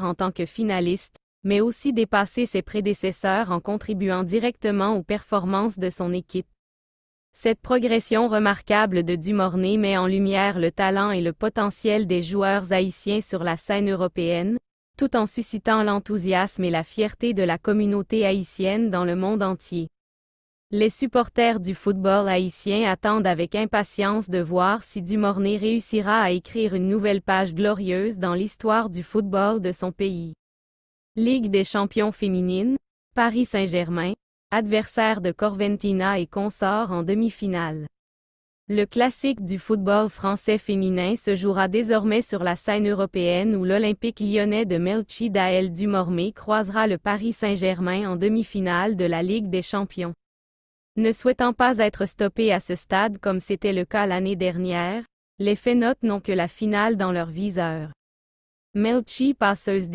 en tant que finaliste, mais aussi dépasser ses prédécesseurs en contribuant directement aux performances de son équipe. Cette progression remarquable de Dumornay met en lumière le talent et le potentiel des joueurs haïtiens sur la scène européenne, tout en suscitant l'enthousiasme et la fierté de la communauté haïtienne dans le monde entier. Les supporters du football haïtien attendent avec impatience de voir si Dumornay réussira à écrire une nouvelle page glorieuse dans l'histoire du football de son pays. Ligue des champions féminines, Paris Saint-Germain, adversaire de Corventina et consort en demi-finale. Le classique du football français féminin se jouera désormais sur la scène européenne où l'Olympique lyonnais de Melchi Daël Dumormé croisera le Paris Saint-Germain en demi-finale de la Ligue des champions. Ne souhaitant pas être stoppé à ce stade comme c'était le cas l'année dernière, les Fénotes n'ont que la finale dans leur viseur. Melchi passeuse